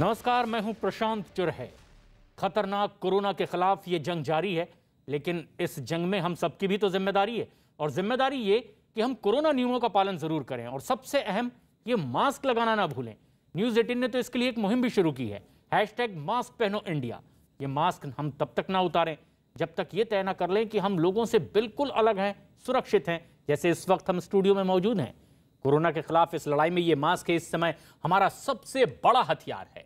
नमस्कार मैं हूं प्रशांत चुरहे खतरनाक कोरोना के खिलाफ ये जंग जारी है लेकिन इस जंग में हम सबकी भी तो जिम्मेदारी है और जिम्मेदारी ये कि हम कोरोना नियमों का पालन जरूर करें और सबसे अहम ये मास्क लगाना ना भूलें न्यूज़ एटीन ने तो इसके लिए एक मुहिम भी शुरू की है हैश मास्क पहनो इंडिया ये मास्क हम तब तक ना उतारें जब तक ये तय ना कर लें कि हम लोगों से बिल्कुल अलग हैं सुरक्षित हैं जैसे इस वक्त हम स्टूडियो में मौजूद हैं कोरोना के खिलाफ इस लड़ाई में ये मास्क है इस समय हमारा सबसे बड़ा हथियार है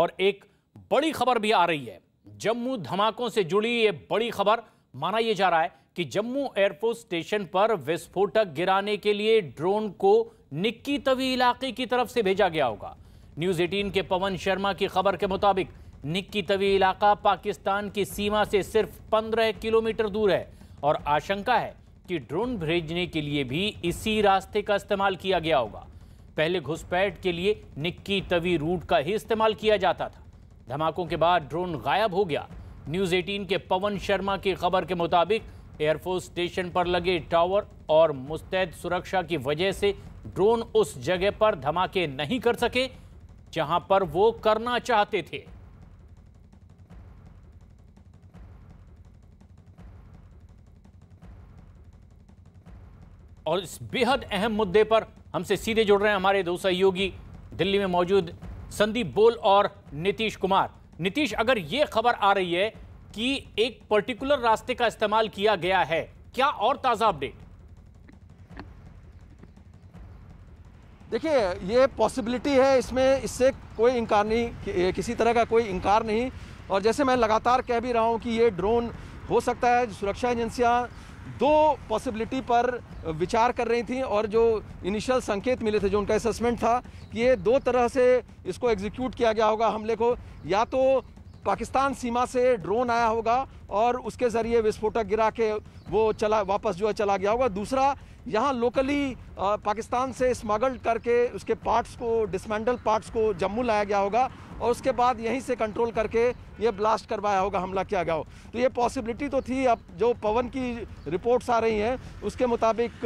और एक बड़ी खबर भी आ रही है जम्मू धमाकों से जुड़ी ये बड़ी खबर माना यह जा रहा है कि जम्मू एयरफोर्स स्टेशन पर विस्फोटक गिराने के लिए ड्रोन को निक्की तवी इलाके की तरफ से भेजा गया होगा न्यूज 18 के पवन शर्मा की खबर के मुताबिक निक्की तवी इलाका पाकिस्तान की सीमा से सिर्फ 15 किलोमीटर दूर है और आशंका है कि ड्रोन भेजने के लिए भी इसी रास्ते का इस्तेमाल किया गया होगा पहले घुसपैठ के लिए निक्की तवी रूट का ही इस्तेमाल किया जाता था धमाकों के बाद ड्रोन गायब हो गया न्यूज़ 18 के पवन शर्मा की खबर के मुताबिक एयरफोर्स स्टेशन पर लगे टावर और मुस्तैद सुरक्षा की वजह से ड्रोन उस जगह पर धमाके नहीं कर सके जहां पर वो करना चाहते थे और इस बेहद अहम मुद्दे पर हमसे सीधे जुड़ रहे हैं हमारे दो सहयोगी दिल्ली में मौजूद संदीप बोल और नीतीश कुमार नीतीश अगर ये खबर आ रही है कि एक पर्टिकुलर रास्ते का इस्तेमाल किया गया है क्या और ताज़ा अपडेट देखिए ये पॉसिबिलिटी है इसमें इससे कोई इंकार नहीं कि, किसी तरह का कोई इंकार नहीं और जैसे मैं लगातार कह भी रहा हूँ कि ये ड्रोन हो सकता है सुरक्षा एजेंसियाँ दो पॉसिबिलिटी पर विचार कर रही थी और जो इनिशियल संकेत मिले थे जो उनका असेसमेंट था कि ये दो तरह से इसको एग्जीक्यूट किया गया होगा हमले को या तो पाकिस्तान सीमा से ड्रोन आया होगा और उसके ज़रिए विस्फोटक गिरा के वो चला वापस जो है चला गया होगा दूसरा यहाँ लोकली पाकिस्तान से स्मगल करके उसके पार्ट्स को डिसमेंडल पार्ट्स को जम्मू लाया गया होगा और उसके बाद यहीं से कंट्रोल करके ये ब्लास्ट करवाया होगा हमला किया गया हो तो ये पॉसिबिलिटी तो थी अब जो पवन की रिपोर्ट्स आ रही हैं उसके मुताबिक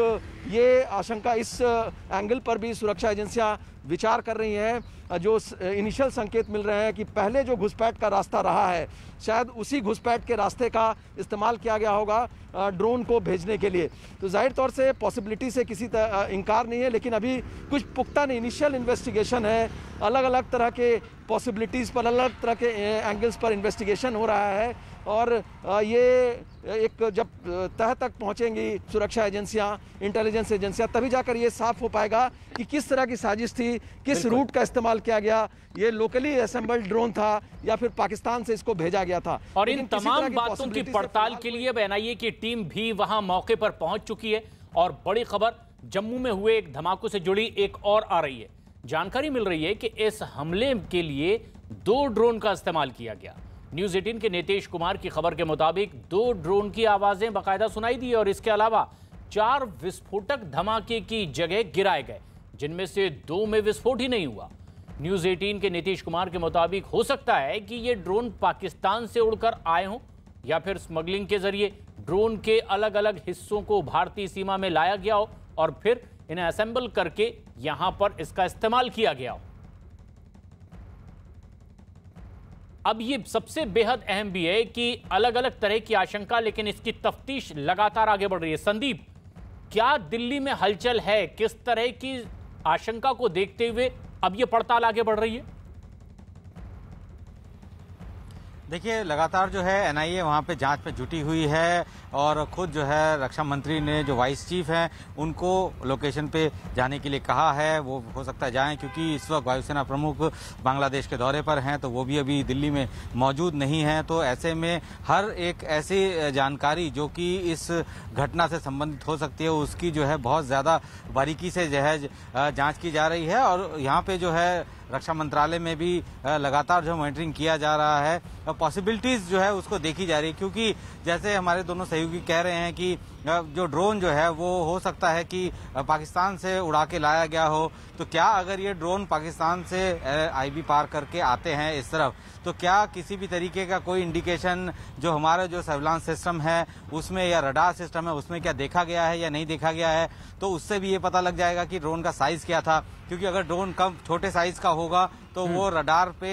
ये आशंका इस एंगल पर भी सुरक्षा एजेंसियाँ विचार कर रही हैं जो इनिशियल संकेत मिल रहे हैं कि पहले जो घुसपैठ का रास्ता रहा है शायद उसी घुसपैठ के रास्ते का इस्तेमाल किया गया होगा ड्रोन को भेजने के लिए तो जाहिर तौर से पॉसिबिलिटी से किसी तरह इनकार नहीं है लेकिन अभी कुछ पुख्ता नहीं इनिशियल इन्वेस्टिगेशन है अलग अलग तरह के पॉसिबिलिटीज़ पर अलग तरह के एंगल्स पर इन्वेस्टिगेशन हो रहा है और ये एक जब तह तक पहुंचेंगी सुरक्षा एजेंसियां इंटेलिजेंस एजेंसियां तभी जाकर ये साफ हो पाएगा कि किस तरह की साजिश थी किस रूट का इस्तेमाल किया गया ये लोकली असेंबल्ड ड्रोन था या फिर पाकिस्तान से इसको भेजा गया था और इन तमाम बातों की पड़ताल के लिए एनआईए की टीम भी वहां मौके पर पहुंच चुकी है और बड़ी खबर जम्मू में हुए एक धमाकों से जुड़ी एक और आ रही है जानकारी मिल रही है कि इस हमले के लिए दो ड्रोन का इस्तेमाल किया गया न्यूज एटीन के नीतीश कुमार की खबर के मुताबिक दो ड्रोन की आवाजें बाकायदा सुनाई दी और इसके अलावा चार विस्फोटक धमाके की जगह गिराए गए जिनमें से दो में विस्फोट ही नहीं हुआ न्यूज 18 के नीतीश कुमार के मुताबिक हो सकता है कि ये ड्रोन पाकिस्तान से उड़कर आए हों या फिर स्मगलिंग के जरिए ड्रोन के अलग अलग हिस्सों को भारतीय सीमा में लाया गया हो और फिर इन्हें असेंबल करके यहां पर इसका इस्तेमाल किया गया हो अब ये सबसे बेहद अहम भी है कि अलग अलग तरह की आशंका लेकिन इसकी तफ्तीश लगातार आगे बढ़ रही है संदीप क्या दिल्ली में हलचल है किस तरह की आशंका को देखते हुए अब ये पड़ताल आगे बढ़ रही है देखिए लगातार जो है एनआईए वहाँ पे जांच पे जुटी हुई है और खुद जो है रक्षा मंत्री ने जो वाइस चीफ हैं उनको लोकेशन पे जाने के लिए कहा है वो हो सकता है जाएं क्योंकि इस वक्त वायुसेना प्रमुख बांग्लादेश के दौरे पर हैं तो वो भी अभी दिल्ली में मौजूद नहीं हैं तो ऐसे में हर एक ऐसी जानकारी जो कि इस घटना से संबंधित हो सकती है उसकी जो है बहुत ज़्यादा बारीकी से जो है जाँच की जा रही है और यहाँ पर जो है रक्षा मंत्रालय में भी लगातार जो मॉनिटरिंग किया जा रहा है पॉसिबिलिटीज़ जो है उसको देखी जा रही है क्योंकि जैसे हमारे दोनों सहयोगी कह रहे हैं कि जो ड्रोन जो है वो हो सकता है कि पाकिस्तान से उड़ा के लाया गया हो तो क्या अगर ये ड्रोन पाकिस्तान से आईबी पार करके आते हैं इस तरफ तो क्या किसी भी तरीके का कोई इंडिकेशन जो हमारा जो सर्विलांस सिस्टम है उसमें या रडार सिस्टम है उसमें क्या देखा गया है या नहीं देखा गया है तो उससे भी ये पता लग जाएगा कि ड्रोन का साइज़ क्या था क्योंकि अगर ड्रोन कम छोटे साइज़ का होगा तो हम्म। वो रडार पे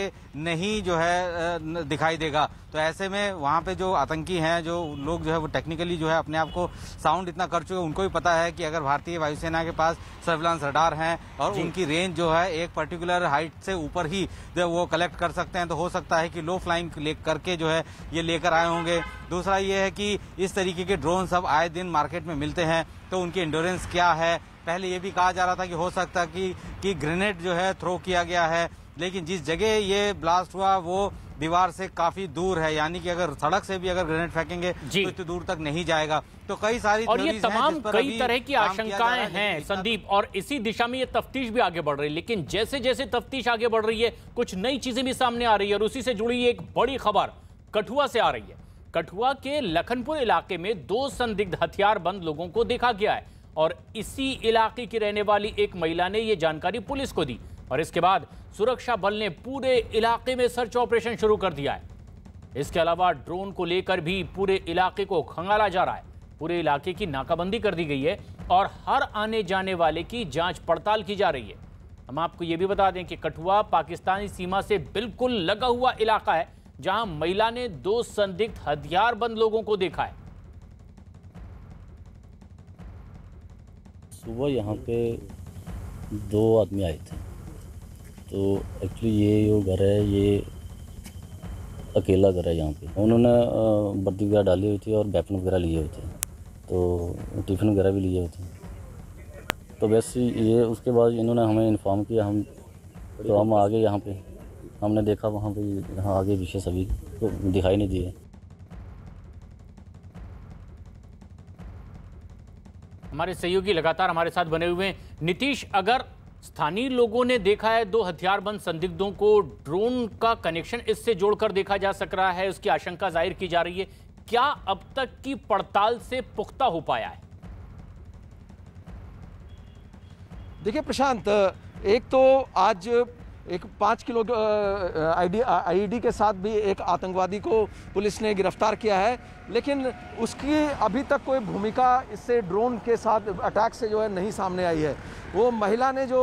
नहीं जो है दिखाई देगा तो ऐसे में वहाँ पे जो आतंकी हैं जो लोग जो है वो टेक्निकली जो है अपने आप को साउंड इतना कर चुके उनको भी पता है कि अगर भारतीय वायुसेना के पास सर्विलांस रडार हैं और उनकी रेंज जो है एक पर्टिकुलर हाइट से ऊपर ही जो वो कलेक्ट कर सकते हैं तो हो सकता है कि लो फ्लाइंग ले करके जो है ये लेकर आए होंगे दूसरा ये है कि इस तरीके के ड्रोन सब आए दिन मार्केट में मिलते हैं तो उनकी इंडोरेंस क्या है पहले ये भी कहा जा रहा था कि हो सकता है कि, कि ग्रेनेड जो है थ्रो किया गया है लेकिन जिस जगह ये ब्लास्ट हुआ वो दीवार से काफी दूर है यानी कि अगर सड़क से भी अगर ग्रेनेड फेंकेंगे तो इतनी दूर तक नहीं जाएगा तो कई सारी और ये तमाम कई तरह की आशंकाएं हैं तो संदीप और इसी दिशा में ये तफ्तीश भी आगे बढ़ रही है लेकिन जैसे जैसे तफ्तीश आगे बढ़ रही है कुछ नई चीजें भी सामने आ रही है और उसी से जुड़ी एक बड़ी खबर कठुआ से आ रही है कठुआ के लखनपुर इलाके में दो संदिग्ध हथियार बंद लोगों को देखा गया है और इसी इलाके की रहने वाली एक महिला ने यह जानकारी पुलिस को दी और इसके बाद सुरक्षा बल ने पूरे इलाके में सर्च ऑपरेशन शुरू कर दिया है इसके अलावा ड्रोन को लेकर भी पूरे इलाके को खंगाला जा रहा है पूरे इलाके की नाकाबंदी कर दी गई है और हर आने जाने वाले की जांच पड़ताल की जा रही है हम आपको यह भी बता दें कि कठुआ पाकिस्तानी सीमा से बिल्कुल लगा हुआ इलाका है जहां महिला ने दो संदिग्ध हथियारबंद लोगों को देखा है सुबह यहाँ पे दो आदमी आए थे तो एक्चुअली ये जो घर है ये अकेला घर है यहाँ पे उन्होंने बर्दी वगैरह डाली हुई थी और बैपन वगैरह लिए हुए थे तो टिफ़िन वगैरह भी लिए हुए थे तो वैसे ये उसके बाद इन्होंने हमें इन्फॉर्म किया हम तो हम आ गए यहाँ पे हमने देखा वहाँ भी यहाँ आगे पीछे सभी तो दिखाई नहीं दिए हमारे सहयोगी लगातार हमारे साथ बने हुए हैं नीतीश अगर स्थानीय लोगों ने देखा है दो हथियारबंद संदिग्धों को ड्रोन का कनेक्शन इससे जोड़कर देखा जा सक रहा है उसकी आशंका जाहिर की जा रही है क्या अब तक की पड़ताल से पुख्ता हो पाया है देखिए प्रशांत एक तो आज एक पाँच किलो आईडी आईडी के साथ भी एक आतंकवादी को पुलिस ने गिरफ्तार किया है लेकिन उसकी अभी तक कोई भूमिका इससे ड्रोन के साथ अटैक से जो है नहीं सामने आई है वो महिला ने जो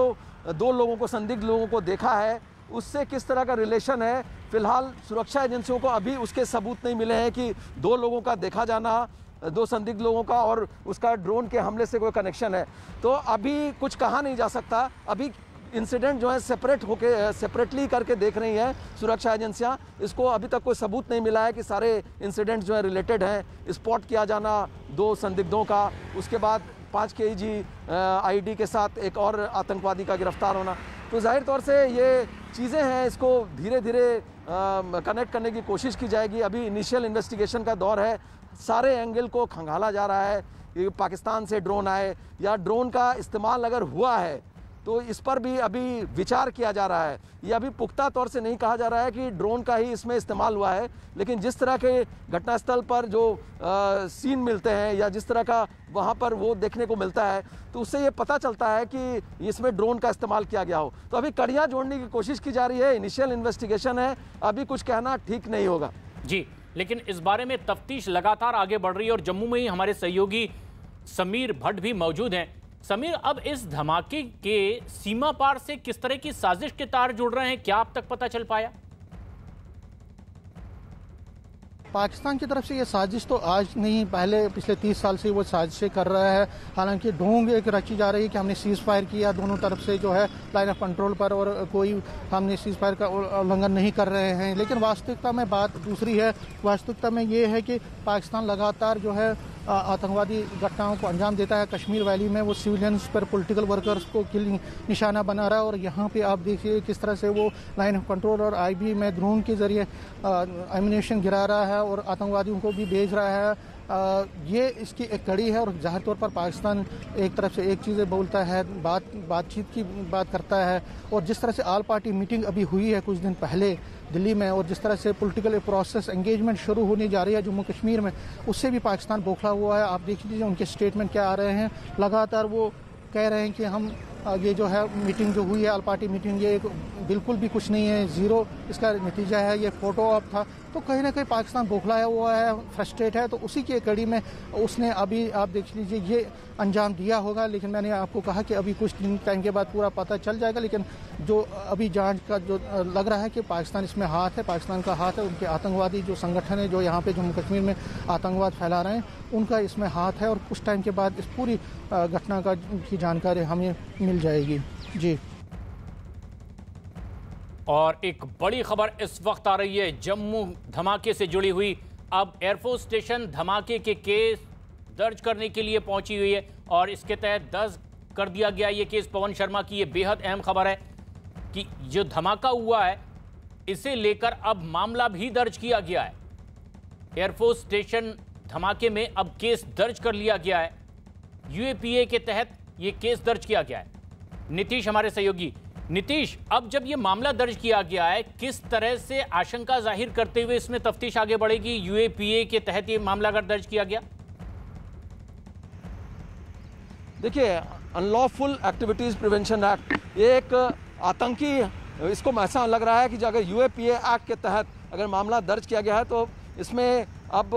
दो लोगों को संदिग्ध लोगों को देखा है उससे किस तरह का रिलेशन है फिलहाल सुरक्षा एजेंसियों को अभी उसके सबूत नहीं मिले हैं कि दो लोगों का देखा जाना दो संदिग्ध लोगों का और उसका ड्रोन के हमले से कोई कनेक्शन है तो अभी कुछ कहा नहीं जा सकता अभी इंसिडेंट जो है सेपरेट होके सेपरेटली करके देख रही हैं सुरक्षा एजेंसियां इसको अभी तक कोई सबूत नहीं मिला है कि सारे इंसिडेंट जो है रिलेटेड हैं स्पॉट किया जाना दो संदिग्धों का उसके बाद पाँच के जी आई के साथ एक और आतंकवादी का गिरफ्तार होना तो जाहिर तौर से ये चीज़ें हैं इसको धीरे धीरे कनेक्ट करने की कोशिश की जाएगी अभी इनिशियल इन्वेस्टिगेशन का दौर है सारे एंगल को खंगाला जा रहा है ये पाकिस्तान से ड्रोन आए या ड्रोन का इस्तेमाल अगर हुआ है तो इस पर भी अभी विचार किया जा रहा है ये अभी पुख्ता तौर से नहीं कहा जा रहा है कि ड्रोन का ही इसमें इस्तेमाल हुआ है लेकिन जिस तरह के घटनास्थल पर जो आ, सीन मिलते हैं या जिस तरह का वहाँ पर वो देखने को मिलता है तो उससे ये पता चलता है कि इसमें ड्रोन का इस्तेमाल किया गया हो तो अभी कड़ियाँ जोड़ने की कोशिश की जा रही है इनिशियल इन्वेस्टिगेशन है अभी कुछ कहना ठीक नहीं होगा जी लेकिन इस बारे में तफ्तीश लगातार आगे बढ़ रही है और जम्मू में ही हमारे सहयोगी समीर भट्ट भी मौजूद हैं समीर अब इस धमाके के सीमा पार से किस तरह की साजिश के तार जुड़ रहे हैं क्या आप तक पता चल पाया पाकिस्तान की तरफ से ये साजिश तो आज नहीं पहले पिछले तीस साल से वो साजिशें कर रहा है हालांकि ढोंग एक रची जा रही है कि हमने सीज़ फायर किया दोनों तरफ से जो है लाइन ऑफ कंट्रोल पर और कोई हमने सीज़ फायर का उल्लंघन नहीं कर रहे हैं लेकिन वास्तविकता में बात दूसरी है वास्तविकता में ये है कि पाकिस्तान लगातार जो है आतंकवादी घटनाओं को अंजाम देता है कश्मीर वैली में वो सिविलियंस पर पॉलिटिकल वर्कर्स को निशाना बना रहा है और यहाँ पे आप देखिए किस तरह से वो लाइन ऑफ कंट्रोल और आईबी में ड्रोन के जरिए एमिनेशन गिरा रहा है और आतंकवादियों को भी भेज रहा है ये इसकी एक कड़ी है और जाहिर तौर पर पाकिस्तान एक तरफ से एक चीज़ें बोलता है बात बातचीत की बात करता है और जिस तरह से आल पार्टी मीटिंग अभी हुई है कुछ दिन पहले दिल्ली में और जिस तरह से पॉलिटिकल प्रोसेस एंगेजमेंट शुरू होने जा रही है जम्मू कश्मीर में उससे भी पाकिस्तान बौखला हुआ है आप देख लीजिए उनके स्टेटमेंट क्या आ रहे हैं लगातार वो कह रहे हैं कि हम ये जो है मीटिंग जो हुई है ऑल पार्टी मीटिंग ये बिल्कुल भी कुछ नहीं है ज़ीरो इसका नतीजा है ये फोटो ऑफ था तो कहीं ना कहीं पाकिस्तान बौखलाया हुआ है फ्रस्ट्रेट है तो उसी की कड़ी में उसने अभी आप देख लीजिए ये अंजाम दिया होगा लेकिन मैंने आपको कहा कि अभी कुछ दिन टाइम के बाद पूरा पता चल जाएगा लेकिन जो अभी जांच का जो लग रहा है कि पाकिस्तान इसमें हाथ है पाकिस्तान का हाथ है उनके आतंकवादी जो संगठन है जो यहाँ पे जम्मू कश्मीर में आतंकवाद फैला रहे हैं उनका इसमें हाथ है और कुछ टाइम के बाद इस पूरी घटना का की जानकारी हमें मिल जाएगी जी और एक बड़ी खबर इस वक्त आ रही है जम्मू धमाके से जुड़ी हुई अब एयरफोर्स स्टेशन धमाके के केस दर्ज करने के लिए पहुंची हुई है और इसके तहत दर्ज कर दिया गया ये केस पवन शर्मा की ये बेहद अहम खबर है कि जो धमाका हुआ है इसे लेकर अब मामला भी दर्ज किया गया है एयरफोर्स स्टेशन धमाके में अब केस दर्ज कर लिया गया है यूएपीए के तहत ये केस दर्ज किया गया है नीतीश हमारे सहयोगी नीतीश अब जब ये मामला दर्ज किया गया है किस तरह से आशंका जाहिर करते हुए इसमें तफ्तीश आगे बढ़ेगी यूएपीए के तहत ये मामला अगर दर्ज किया गया देखिए अनलॉफुल एक्टिविटीज प्रिवेंशन एक्ट एक आतंकी इसको ऐसा लग रहा है कि अगर यूएपीए एक्ट के तहत अगर मामला दर्ज किया गया है तो इसमें अब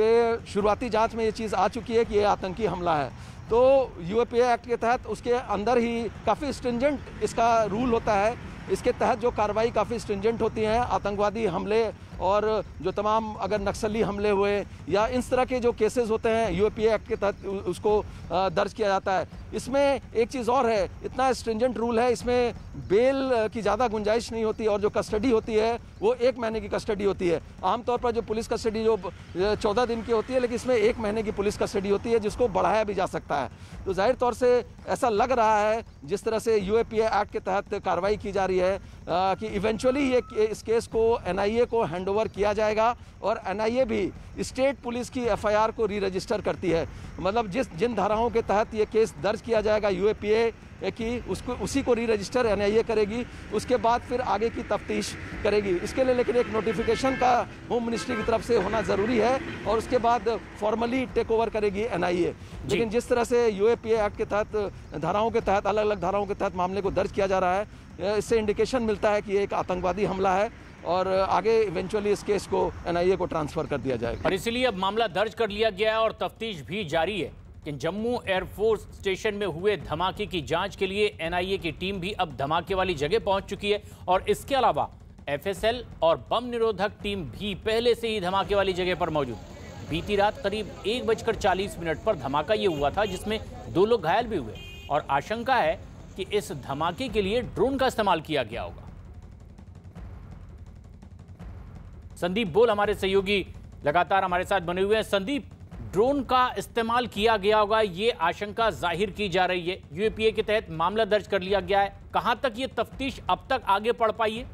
ये शुरुआती जांच में ये चीज़ आ चुकी है कि ये आतंकी हमला है तो यू एक्ट के तहत उसके अंदर ही काफ़ी स्ट्रिंजेंट इसका रूल होता है इसके तहत जो कार्रवाई काफ़ी स्ट्रिंजेंट होती हैं आतंकवादी हमले और जो तमाम अगर नक्सली हमले हुए या इस तरह के जो केसेस होते हैं यू एक्ट के तहत उसको दर्ज किया जाता है इसमें एक चीज़ और है इतना स्ट्रिंजेंट रूल है इसमें बेल की ज़्यादा गुंजाइश नहीं होती और जो कस्टडी होती है वो एक महीने की कस्टडी होती है आमतौर पर जो पुलिस कस्टडी जो चौदह दिन की होती है लेकिन इसमें एक महीने की पुलिस कस्टडी होती है जिसको बढ़ाया भी जा सकता है तो जाहिर तौर से ऐसा लग रहा है जिस तरह से यू एक्ट के तहत कार्रवाई की जा रही है कि इवेंचुअली ये इस केस को एनआईए को हैंडओवर किया जाएगा और एनआईए भी स्टेट पुलिस की एफआईआर को री रजिस्टर करती है मतलब जिस जिन धाराओं के तहत ये केस दर्ज किया जाएगा यूएपीए कि उसको उसी को री रजिस्टर आई ए करेगी उसके बाद फिर आगे की तफ्तीश करेगी इसके लिए लेकिन एक नोटिफिकेशन का होम मिनिस्ट्री की तरफ से होना ज़रूरी है और उसके बाद फॉर्मली टेक ओवर करेगी एन लेकिन जिस तरह से यू एक्ट के तहत धाराओं के तहत अलग अलग धाराओं के तहत मामले को दर्ज किया जा रहा है इससे इंडिकेशन मिलता है कि एक आतंकवादी हमला है और आगे इवेंचुअली इस केस को एनआईए को ट्रांसफर कर दिया जाएगा और इसलिए अब मामला दर्ज कर लिया गया है और तफ्तीश भी जारी है कि जम्मू एयरफोर्स स्टेशन में हुए धमाके की जांच के लिए एनआईए की टीम भी अब धमाके वाली जगह पहुंच चुकी है और इसके अलावा एफएसएल और बम निरोधक टीम भी पहले से ही धमाके वाली जगह पर मौजूद बीती रात करीब एक बजकर चालीस मिनट पर धमाका ये हुआ था जिसमें दो लोग घायल भी हुए और आशंका है कि इस धमाके के लिए ड्रोन का इस्तेमाल किया गया होगा संदीप बोल हमारे सहयोगी लगातार हमारे साथ बने हुए हैं संदीप ड्रोन का इस्तेमाल किया गया होगा ये आशंका जाहिर की जा रही है यूएपीए के तहत मामला दर्ज कर लिया गया है कहां तक ये तफ्तीश अब तक आगे बढ़ पाई है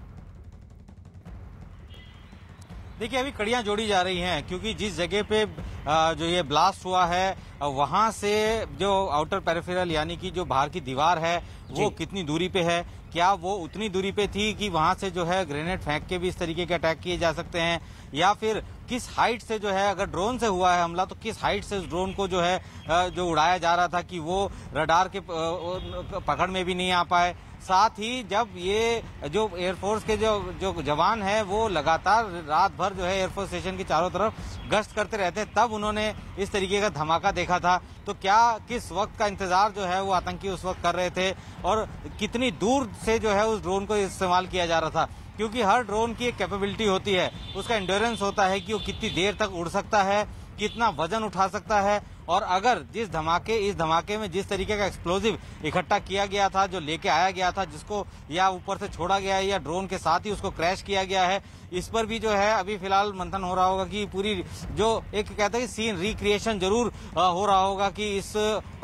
देखिए अभी कड़ियां जोड़ी जा रही हैं क्योंकि जिस जगह पे जो ये ब्लास्ट हुआ है वहां से जो आउटर पेरिफेरल यानी कि जो बाहर की दीवार है वो कितनी दूरी पे है क्या वो उतनी दूरी पे थी कि वहां से जो है ग्रेनेड फेंक के भी इस तरीके के अटैक किए जा सकते हैं या फिर किस हाइट से जो है अगर ड्रोन से हुआ है हमला तो किस हाइट से ड्रोन को जो है जो उड़ाया जा रहा था कि वो रडार के पकड़ में भी नहीं आ पाए साथ ही जब ये जो एयरफोर्स के जो जो जवान है वो लगातार रात भर जो है एयरफोर्स स्टेशन के चारों तरफ गश्त करते रहते हैं तब उन्होंने इस तरीके का धमाका देखा था तो क्या किस वक्त का इंतजार जो है वो आतंकी उस वक्त कर रहे थे और कितनी दूर से जो है उस ड्रोन को इस्तेमाल किया जा रहा था क्योंकि हर ड्रोन की एक कैपेबिलिटी होती है उसका इंडोरेंस होता है कि वो कितनी देर तक उड़ सकता है कितना वजन उठा सकता है और अगर जिस धमाके इस धमाके में जिस तरीके का एक्सप्लोजिव इकट्ठा किया गया था जो लेके आया गया था जिसको या ऊपर से छोड़ा गया है या ड्रोन के साथ ही उसको क्रैश किया गया है इस पर भी जो है अभी फिलहाल मंथन हो रहा होगा कि पूरी जो एक कहते हैं सीन रिक्रिएशन जरूर हो रहा होगा कि इस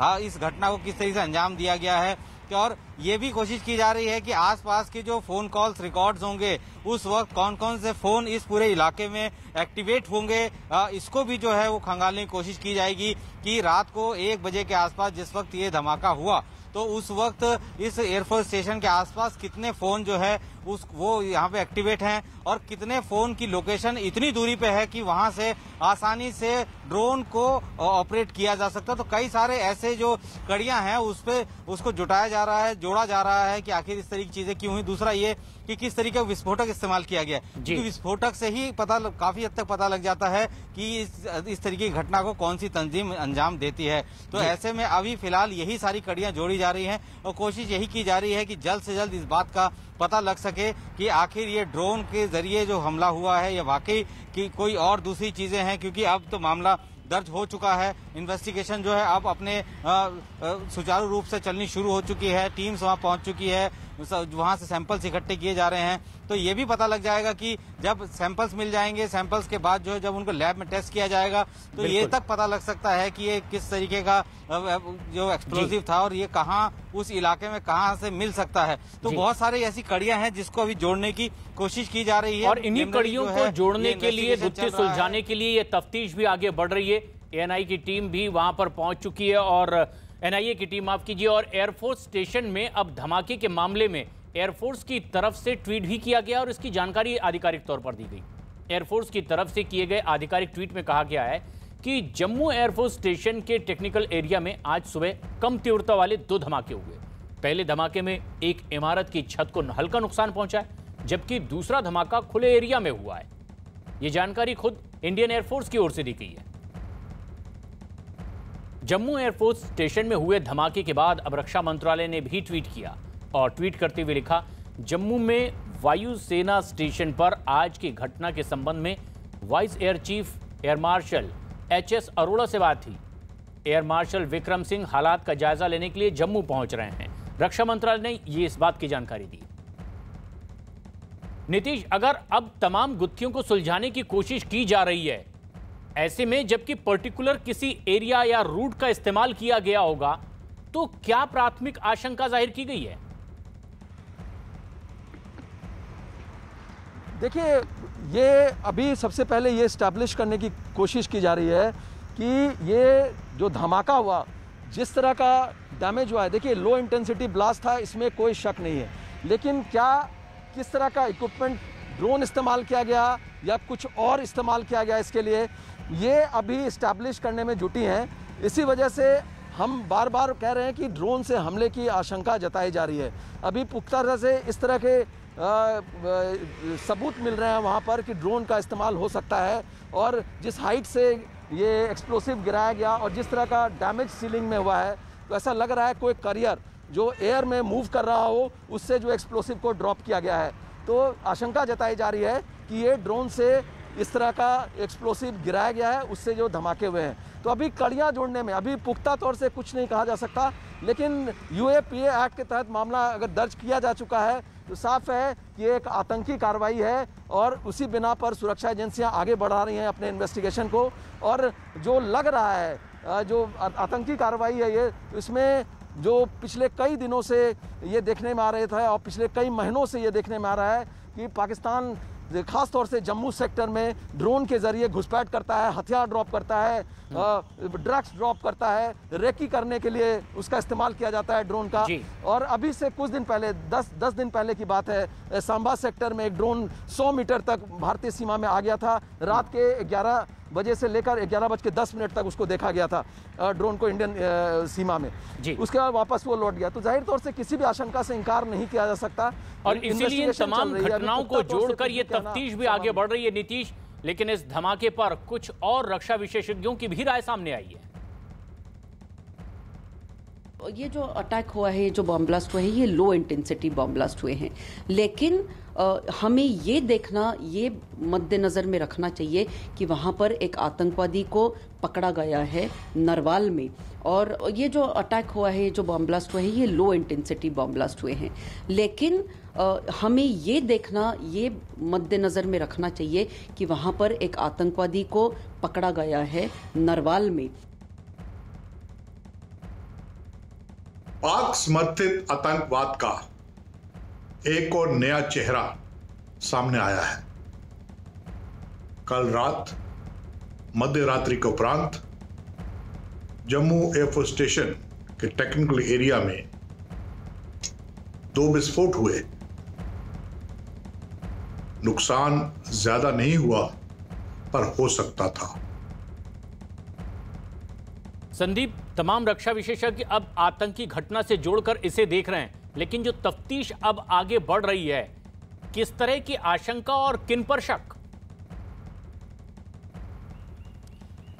हाँ, इस घटना को किस तरीके से अंजाम दिया गया है की और ये भी कोशिश की जा रही है कि आसपास के जो फोन कॉल्स रिकॉर्ड्स होंगे उस वक्त कौन कौन से फोन इस पूरे इलाके में एक्टिवेट होंगे इसको भी जो है वो खंगालने की कोशिश की जाएगी कि रात को एक बजे के आसपास जिस वक्त ये धमाका हुआ तो उस वक्त इस एयरफोर्स स्टेशन के आसपास कितने फोन जो है उस वो यहाँ पे एक्टिवेट हैं और कितने फोन की लोकेशन इतनी दूरी पे है कि वहाँ से आसानी से ड्रोन को ऑपरेट किया जा सकता है तो कई सारे ऐसे जो कड़िया हैं उस पर उसको जुटाया जा रहा है जोड़ा जा रहा है कि आखिर इस तरीके की चीजें क्यों हुई दूसरा ये कि किस तरीके का विस्फोटक इस्तेमाल किया गया क्योंकि विस्फोटक से ही पता काफी हद तक पता लग जाता है कि इस, इस तरीके की घटना को कौन सी तंजीम अंजाम देती है तो ऐसे में अभी फिलहाल यही सारी कड़ियां जोड़ी जा रही हैं और कोशिश यही की जा रही है कि जल्द से जल्द इस बात का पता लग सके कि आखिर ये ड्रोन के जरिए जो हमला हुआ है या वाकई की कोई और दूसरी चीजें हैं क्योंकि अब तो मामला दर्ज हो चुका है इन्वेस्टिगेशन जो है अब अपने सुचारू रूप से चलनी शुरू हो चुकी है टीम्स वहां पहुंच चुकी है वहाँ से सैंपल्स इकट्ठे किए जा रहे हैं तो ये भी पता लग जाएगा कि जब सैंपल्स मिल जाएंगे सैंपल्स के बाद जो है जब उनको लैब में टेस्ट किया जाएगा तो ये तक पता लग सकता है कि ये किस तरीके का जो एक्सप्लोजिव था और ये कहाँ उस इलाके में कहाँ से मिल सकता है तो बहुत सारी ऐसी कड़ियां हैं जिसको अभी जोड़ने की कोशिश की जा रही है और इन्हीं कड़ियों को जोड़ने के लिए सुलझाने के लिए ये तफ्तीश भी आगे बढ़ रही है एएनआई की टीम भी वहां पर पहुंच चुकी है और एनआईए की टीम माफ कीजिए और एयरफोर्स स्टेशन में अब धमाके के मामले में एयरफोर्स की तरफ से ट्वीट भी किया गया और इसकी जानकारी आधिकारिक तौर पर दी गई एयरफोर्स की तरफ से किए गए आधिकारिक ट्वीट में कहा गया है कि जम्मू एयरफोर्स स्टेशन के टेक्निकल एरिया में आज सुबह कम तीव्रता वाले दो धमाके हुए पहले धमाके में एक इमारत की छत को हल्का नुकसान पहुंचा है जबकि दूसरा धमाका खुले एरिया में हुआ है ये जानकारी खुद इंडियन एयरफोर्स की ओर से दी गई है जम्मू एयरफोर्स स्टेशन में हुए धमाके के बाद अब रक्षा मंत्रालय ने भी ट्वीट किया और ट्वीट करते हुए लिखा जम्मू में वायुसेना स्टेशन पर आज की घटना के संबंध में vice air chief air marshal H S Arora से बात हुई एयर मार्शल विक्रम सिंह हालात का जायजा लेने के लिए जम्मू पहुंच रहे हैं रक्षा मंत्रालय ने ये इस बात की जानकारी दी नीतीश अगर अब तमाम गुत्थियों को सुलझाने की कोशिश की जा रही है ऐसे में जबकि पर्टिकुलर किसी एरिया या रूट का इस्तेमाल किया गया होगा तो क्या प्राथमिक आशंका जाहिर की गई है देखिए ये अभी सबसे पहले ये स्टैब्लिश करने की कोशिश की जा रही है कि ये जो धमाका हुआ जिस तरह का डैमेज हुआ है देखिए लो इंटेंसिटी ब्लास्ट था इसमें कोई शक नहीं है लेकिन क्या किस तरह का इक्विपमेंट ड्रोन इस्तेमाल किया गया या कुछ और इस्तेमाल किया गया इसके लिए ये अभी इस्टेब्लिश करने में जुटी हैं इसी वजह से हम बार बार कह रहे हैं कि ड्रोन से हमले की आशंका जताई जा रही है अभी पुख्ता तरह से इस तरह के आ, आ, सबूत मिल रहे हैं वहाँ पर कि ड्रोन का इस्तेमाल हो सकता है और जिस हाइट से ये एक्सप्लोसिव गिराया गया और जिस तरह का डैमेज सीलिंग में हुआ है तो ऐसा लग रहा है कोई करियर जो एयर में मूव कर रहा हो उससे जो एक्सप्लोसिव को ड्रॉप किया गया है तो आशंका जताई जा रही है कि ये ड्रोन से इस तरह का एक्सप्लोसिव गिराया गया है उससे जो धमाके हुए हैं तो अभी कड़ियाँ जोड़ने में अभी पुख्ता तौर से कुछ नहीं कहा जा सकता लेकिन यू एक्ट के तहत मामला अगर दर्ज किया जा चुका है तो साफ है कि एक आतंकी कार्रवाई है और उसी बिना पर सुरक्षा एजेंसियां आगे बढ़ा रही हैं अपने इन्वेस्टिगेशन को और जो लग रहा है जो आतंकी कार्रवाई है ये तो इसमें जो पिछले कई दिनों से ये देखने में आ रहे थे और पिछले कई महीनों से ये देखने में आ रहा है कि पाकिस्तान ख़ास तौर से जम्मू सेक्टर में ड्रोन के ज़रिए घुसपैठ करता है हथियार ड्रॉप करता है हम्म। ड्रग्स ड्रॉप करता है रेकी करने के लिए उसका इस्तेमाल किया जाता है ड्रोन का और अभी से कुछ दिन पहले दस दस दिन पहले की बात है सांबा सेक्टर में एक ड्रोन सौ मीटर तक भारतीय सीमा में आ गया था रात के ग्यारह बजे से लेकर ग्यारह बज के दस मिनट तक उसको देखा गया था ड्रोन को इंडियन सीमा में जी उसके बाद वापस वो लौट गया तो जाहिर तौर से किसी भी आशंका से इंकार नहीं किया जा सकता और इसीलिए तमाम घटनाओं को जोड़कर ये तफ्तीश भी आगे बढ़ रही है नीतीश लेकिन इस धमाके पर कुछ और रक्षा विशेषज्ञों की भी राय सामने आई है ये जो अटैक हुआ है जो बॉम्ब ब्लास्ट हुआ है ये लो इंटेंसिटी बॉम्ब ब्लास्ट हुए हैं लेकिन आ, हमें ये देखना ये मद्देनज़र में रखना चाहिए कि वहाँ पर एक आतंकवादी को पकड़ा गया है नरवाल में और ये जो अटैक हुआ है जो बॉम्ब ब्लास्ट हुआ है ये लो इंटेंसिटी बॉम्ब ब्लास्ट हुए हैं लेकिन आ, हमें ये देखना ये मद्देनज़र में रखना चाहिए कि वहाँ पर एक आतंकवादी को पकड़ा गया है नरवाल में पाक समर्थित आतंकवाद का एक और नया चेहरा सामने आया है कल रात मध्य रात्रि के उपरांत जम्मू एयरफोर्स स्टेशन के टेक्निकल एरिया में दो विस्फोट हुए नुकसान ज्यादा नहीं हुआ पर हो सकता था संदीप तमाम रक्षा विशेषज्ञ अब आतंकी घटना से जोड़कर इसे देख रहे हैं लेकिन जो तफ्तीश अब आगे बढ़ रही है किस तरह की आशंका और किन पर शक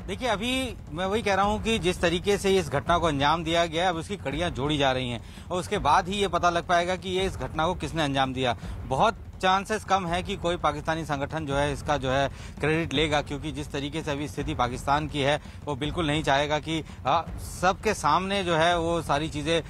देखिए अभी मैं वही कह रहा हूं कि जिस तरीके से इस घटना को अंजाम दिया गया अब उसकी कड़ियां जोड़ी जा रही हैं और उसके बाद ही ये पता लग पाएगा कि ये इस घटना को किसने अंजाम दिया बहुत चांसेस कम है कि कोई पाकिस्तानी संगठन जो है इसका जो है क्रेडिट लेगा क्योंकि जिस तरीके से अभी स्थिति पाकिस्तान की है वो बिल्कुल नहीं चाहेगा कि हाँ, सबके सामने जो है वो सारी चीज़ें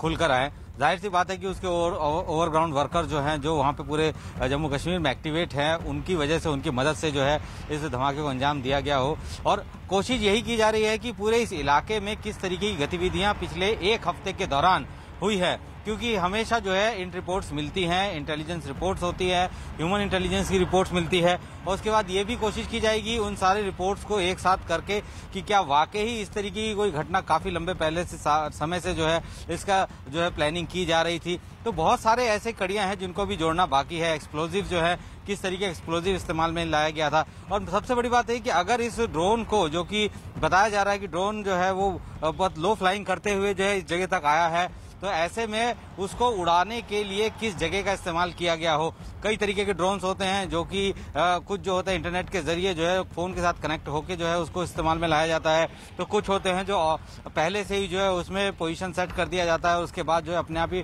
खुलकर आए जाहिर सी बात है कि उसके ओवर ओवरग्राउंड वर्कर जो हैं जो वहाँ पे पूरे जम्मू कश्मीर में एक्टिवेट हैं उनकी वजह से उनकी मदद से जो है इस धमाके को अंजाम दिया गया हो और कोशिश यही की जा रही है कि पूरे इस इलाके में किस तरीके की गतिविधियाँ पिछले एक हफ्ते के दौरान हुई है क्योंकि हमेशा जो है इन रिपोर्ट्स मिलती हैं इंटेलिजेंस रिपोर्ट्स होती है ह्यूमन इंटेलिजेंस की रिपोर्ट्स मिलती है और उसके बाद ये भी कोशिश की जाएगी उन सारे रिपोर्ट्स को एक साथ करके कि क्या वाकई ही इस तरीके की कोई घटना काफ़ी लंबे पहले से समय से जो है इसका जो है प्लानिंग की जा रही थी तो बहुत सारे ऐसे कड़ियाँ हैं जिनको भी जोड़ना बाकी है एक्सप्लोजिव जो है किस तरीके एक्सप्लोजिव इस्तेमाल में लाया गया था और सबसे बड़ी बात है कि अगर इस ड्रोन को जो कि बताया जा रहा है कि ड्रोन जो है वो बहुत लो फ्लाइंग करते हुए जो है इस जगह तक आया है तो ऐसे में उसको उड़ाने के लिए किस जगह का इस्तेमाल किया गया हो कई तरीके के ड्रोन्स होते हैं जो कि कुछ जो होता है इंटरनेट के जरिए जो है फ़ोन के साथ कनेक्ट होकर जो है उसको इस्तेमाल में लाया जाता है तो कुछ होते हैं जो पहले से ही जो है उसमें पोजिशन सेट कर दिया जाता है उसके बाद जो है अपने आप ही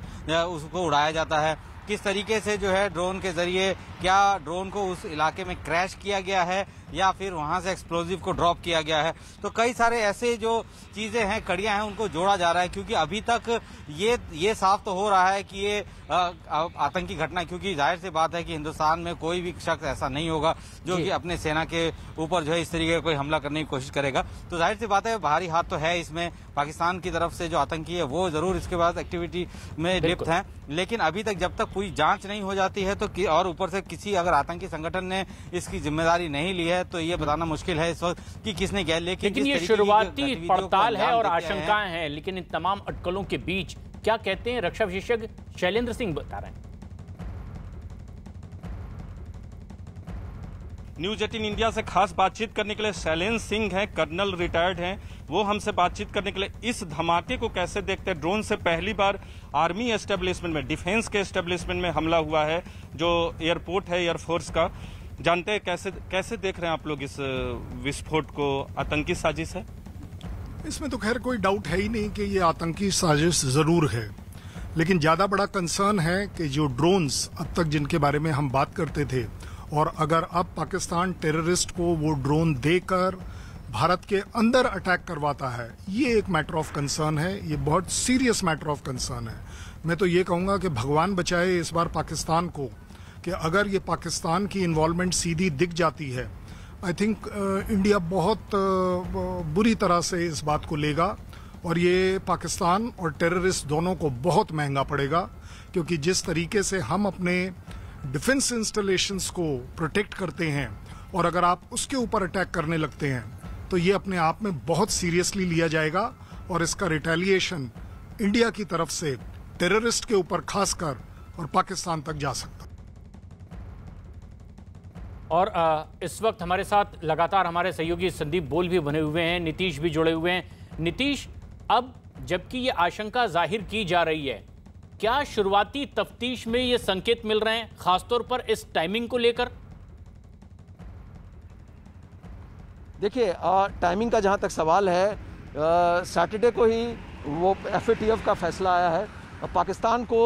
उसको उड़ाया जाता है किस तरीके से जो है ड्रोन के जरिए क्या ड्रोन को उस इलाके में क्रैश किया गया है या फिर वहां से एक्सप्लोजिव को ड्रॉप किया गया है तो कई सारे ऐसे जो चीजें हैं कड़ियां हैं उनको जोड़ा जा रहा है क्योंकि अभी तक ये ये साफ तो हो रहा है कि ये आतंकी घटना क्योंकि जाहिर सी बात है कि हिंदुस्तान में कोई भी शख्स ऐसा नहीं होगा जो कि अपने सेना के ऊपर जो है इस तरीके का कोई हमला करने की कोशिश करेगा तो जाहिर सी बात है भारी हाथ तो है इसमें पाकिस्तान की तरफ से जो आतंकी है वो जरूर इसके बाद एक्टिविटी में लिप्त है लेकिन अभी तक जब तक पूरी जांच नहीं हो जाती है तो और ऊपर से किसी अगर आतंकी संगठन ने इसकी जिम्मेदारी नहीं ली है है तो ये बताना मुश्किल है इस वक्त कि किसने किया लेकिन, लेकिन ये शुरुआती पड़ताल है और आशंकाएं हैं लेकिन इन तमाम अटकलों के बीच क्या कहते हैं रक्षा विशेषज्ञ शैलेंद्र सिंह बता रहे हैं न्यूज एटीन इंडिया से खास बातचीत करने के लिए शैलेंद्र सिंह हैं कर्नल रिटायर्ड हैं वो हमसे बातचीत करने के लिए इस धमाके को कैसे देखते हैं ड्रोन से पहली बार आर्मी एस्टेब्लिशमेंट में डिफेंस के एस्टेब्लिशमेंट में हमला हुआ है जो एयरपोर्ट है एयरफोर्स का जानते हैं कैसे कैसे देख रहे हैं आप लोग इस विस्फोट को आतंकी साजिश है इसमें तो खैर कोई डाउट है ही नहीं कि ये आतंकी साजिश ज़रूर है लेकिन ज़्यादा बड़ा कंसर्न है कि जो ड्रोन्स अब तक जिनके बारे में हम बात करते थे और अगर अब पाकिस्तान टेररिस्ट को वो ड्रोन देकर भारत के अंदर अटैक करवाता है ये एक मैटर ऑफ कंसर्न है ये बहुत सीरियस मैटर ऑफ कंसर्न है मैं तो ये कहूँगा कि भगवान बचाए इस बार पाकिस्तान को कि अगर ये पाकिस्तान की इन्वॉलमेंट सीधी दिख जाती है आई थिंक इंडिया बहुत uh, बुरी तरह से इस बात को लेगा और ये पाकिस्तान और टेररिस्ट दोनों को बहुत महंगा पड़ेगा क्योंकि जिस तरीके से हम अपने डिफेंस इंस्टॉलेशंस को प्रोटेक्ट करते हैं और अगर आप उसके ऊपर अटैक करने लगते हैं तो ये अपने आप में बहुत सीरियसली लिया जाएगा और इसका रिटेलिएशन इंडिया की तरफ से टेररिस्ट के ऊपर खासकर और पाकिस्तान तक जा सकता है और इस वक्त हमारे साथ लगातार हमारे सहयोगी संदीप बोल भी बने हुए हैं नीतीश भी जुड़े हुए हैं नीतीश अब जबकि ये आशंका जाहिर की जा रही है क्या शुरुआती तफ्तीश में ये संकेत मिल रहे हैं खासतौर पर इस टाइमिंग को लेकर देखिए टाइमिंग का जहाँ तक सवाल है सैटरडे को ही वो एफ का फैसला आया है पाकिस्तान को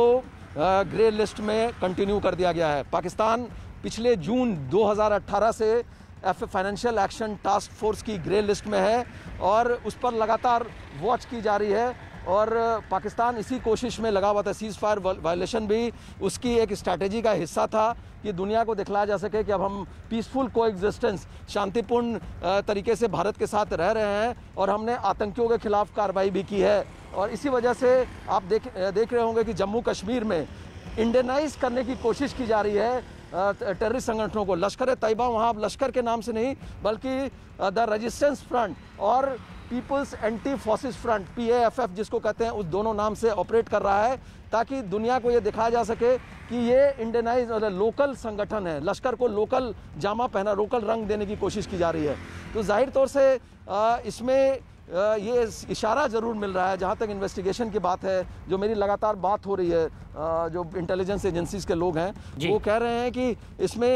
ग्रे लिस्ट में कंटिन्यू कर दिया गया है पाकिस्तान पिछले जून 2018 से F financial action task force की ग्रे लिस्ट में है और उस पर लगातार वॉच की जा रही है और पाकिस्तान इसी कोशिश में लगा हुआ था सीज़ फायर वायलेशन भी उसकी एक स्ट्रैटेजी का हिस्सा था कि दुनिया को दिखलाया जा सके कि अब हम पीसफुल को एग्जिस्टेंस शांतिपूर्ण तरीके से भारत के साथ रह रहे हैं और हमने आतंकियों के खिलाफ कार्रवाई भी की है और इसी वजह से आप देख देख रहे होंगे कि जम्मू कश्मीर में इंडेनाइज करने की कोशिश की जा रही है टेररिस्ट संगठनों को लश्कर तैयबा वहाँ अब लश्कर के नाम से नहीं बल्कि द रजिस्टेंस फ्रंट और people's anti forces front PAFF जिसको कहते हैं उस दोनों नाम से ऑपरेट कर रहा है ताकि दुनिया को ये दिखाया जा सके कि ये इंडियनाइज लोकल संगठन है लश्कर को लोकल जामा पहना लोकल रंग देने की कोशिश की जा रही है तो जाहिर तौर से इसमें ये इशारा ज़रूर मिल रहा है जहाँ तक इन्वेस्टिगेशन की बात है जो मेरी लगातार बात हो रही है जो इंटेलिजेंस एजेंसीज के लोग हैं वो कह रहे हैं कि इसमें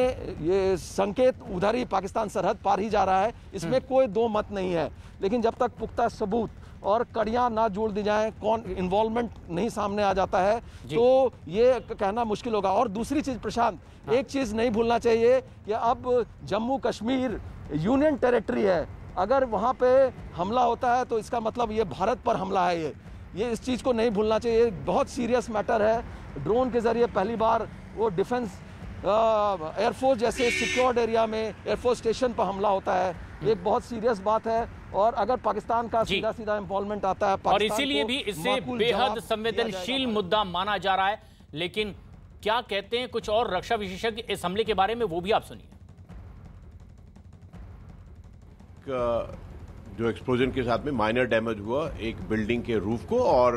ये संकेत उधर ही पाकिस्तान सरहद पार ही जा रहा है इसमें हम्म। कोई दो मत नहीं है लेकिन जब तक पुख्ता सबूत और कड़ियाँ ना जोड़ दी जाएँ कौन इन्वॉल्वमेंट नहीं सामने आ जाता है तो ये कहना मुश्किल होगा और दूसरी चीज़ प्रशांत हाँ। एक चीज़ नहीं भूलना चाहिए कि अब जम्मू कश्मीर यूनियन टेरिटरी है अगर वहाँ पे हमला होता है तो इसका मतलब ये भारत पर हमला है ये ये इस चीज़ को नहीं भूलना चाहिए ये बहुत सीरियस मैटर है ड्रोन के ज़रिए पहली बार वो डिफेंस एयरफोर्स जैसे सिक्योर्ड एरिया में एयरफोर्स स्टेशन पर हमला होता है ये हम्म। बहुत सीरियस बात है और अगर पाकिस्तान का सीधा सीधा इन्वॉल्वमेंट आता है और इसीलिए भी इससे बेहद संवेदनशील मुद्दा माना जा रहा है लेकिन क्या कहते हैं कुछ और रक्षा विशेषज्ञ इस हमले के बारे में वो भी आप सुनिए जो एक्सप्लोजन के साथ में माइनर डैमेज हुआ एक बिल्डिंग के रूफ को और